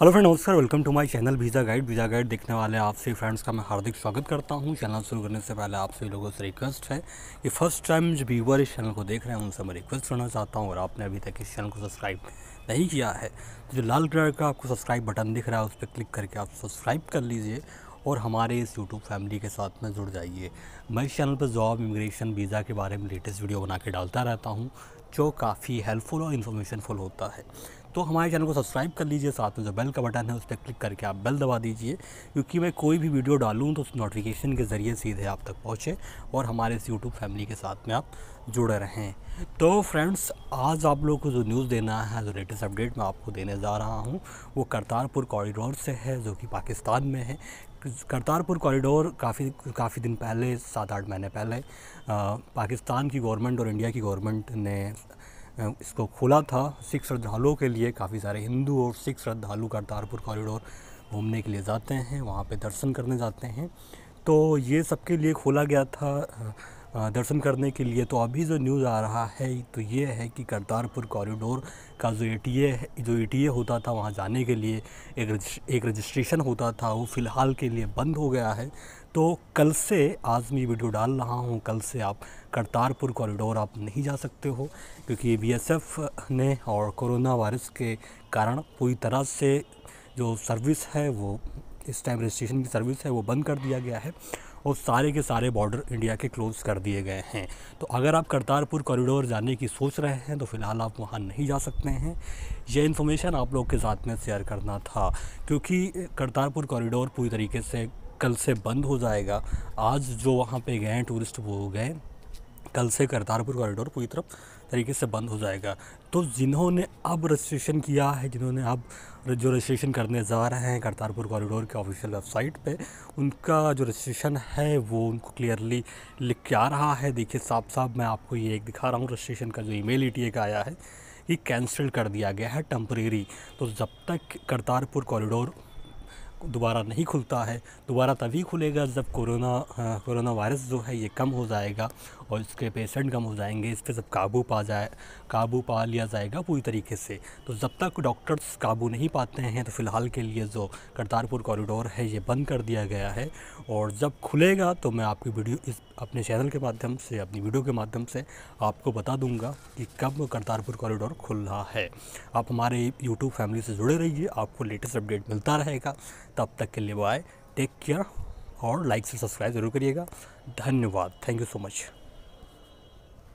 hello friend नमस्कार welcome to my channel visa guide visa guide देखने वाले आपसे फ्रेंड्स का मैं हार्दिक स्वागत करता हूं चैनल शुरू करने से पहले आपसे लोगों से रिक्वेस्ट है कि फर्स्ट टाइम जो व्यूवर इस चैनल को देख रहे हैं उनसे मैं रिक्वेस्ट करना चाहता हूं और आपने अभी तक इस चैनल को सब्सक्राइब नहीं किया है तो जो लाल कलर का आपको सब्सक्राइब बटन दिख रहा है उस पर क्लिक करके आप सब्सक्राइब कर लीजिए और हमारे इस यूट्यूब फैमिली के साथ में जुड़ जाइए मैं इस चैनल पर जॉब इमिग्रेशन वीज़ा के बारे में लेटेस्ट वीडियो बना के डालता रहता हूँ जो काफ़ी हेल्पफुल और इन्फॉर्मेशनफुल होता है तो हमारे चैनल को सब्सक्राइब कर लीजिए साथ में जो बेल का बटन है उस पर क्लिक करके आप बेल दबा दीजिए क्योंकि मैं कोई भी वीडियो डालूँ तो उस नोटिफिकेशन के ज़रिए सीधे आप तक पहुँचे और हमारे इस यूट्यूब फैमिली के साथ में आप जुड़े रहें तो फ्रेंड्स आज आप लोग को जो न्यूज़ देना है जो लेटेस्ट अपडेट मैं आपको देने जा रहा हूँ वो करतारपुर कॉरिडोर से है जो कि पाकिस्तान में है करतारपुर कॉरिडोर काफ़ी काफ़ी दिन पहले सात आठ महीने पहले आ, पाकिस्तान की गवर्नमेंट और इंडिया की गवर्नमेंट ने इसको खोला था सिख श्रद्धालुओं के लिए काफ़ी सारे हिंदू और सिख श्रद्धालु करतारपुर कॉरिडोर घूमने के लिए जाते हैं वहाँ पे दर्शन करने जाते हैं तो ये सबके लिए खोला गया था दर्शन करने के लिए तो अभी जो न्यूज़ आ रहा है तो ये है कि करतारपुर कॉरिडोर का जो ए जो ए होता था वहाँ जाने के लिए एक रजिश, एक रजिस्ट्रेशन होता था वो फ़िलहाल के लिए बंद हो गया है तो कल से आज मैं वीडियो डाल रहा हूँ कल से आप करतारपुर कॉरिडोर आप नहीं जा सकते हो क्योंकि बी ने और कोरोना वायरस के कारण पूरी तरह से जो सर्विस है वो इस टाइम रजिस्ट्रेशन की सर्विस है वो बंद कर दिया गया है और सारे के सारे बॉर्डर इंडिया के क्लोज़ कर दिए गए हैं तो अगर आप करतारपुर कॉरिडोर जाने की सोच रहे हैं तो फ़िलहाल आप वहाँ नहीं जा सकते हैं यह इन्फॉर्मेशन आप लोग के साथ में शेयर करना था क्योंकि करतारपुर कॉरिडोर पूरी तरीके से कल से बंद हो जाएगा आज जो वहाँ पे गए टूरिस्ट वो गए कल से करतारपुर कॉरिडोर पूरी तरफ तरीके से बंद हो जाएगा तो जिन्होंने अब रजिस्ट्रेशन किया है जिन्होंने अब जो रजिस्ट्रेशन करने जा रहे हैं करतारपुर कॉरिडोर के ऑफिशियल वेबसाइट पे उनका जो रजिस्ट्रेशन है वो उनको क्लियरली लिख के आ रहा है देखिए साफ साफ मैं आपको ये एक दिखा रहा हूँ रजिस्ट्रेशन का जो ई मेल e का आया है ये कैंसिल कर दिया गया है टम्परेरी तो जब तक करतारपुर कॉरिडोर दोबारा नहीं खुलता है दोबारा तभी खुलेगा जब कोरोना हाँ, कोरोना वायरस जो है ये कम हो जाएगा और इसके पेशेंट कम हो जाएंगे इस पर जब काबू पा जाए काबू पा लिया जाएगा पूरी तरीके से तो जब तक डॉक्टर्स काबू नहीं पाते हैं तो फ़िलहाल के लिए जो करतारपुर कॉरिडोर है ये बंद कर दिया गया है और जब खुलेगा तो मैं आपकी वीडियो इस अपने चैनल के माध्यम से अपनी वीडियो के माध्यम से आपको बता दूंगा कि कब करतारपुर कॉरिडोर खुल रहा है आप हमारे यूट्यूब फैमिली से जुड़े रहिए आपको लेटेस्ट अपडेट मिलता रहेगा तब तक के लिए बाय टेक केयर और लाइक से सब्सक्राइब ज़रूर करिएगा धन्यवाद थैंक यू सो मच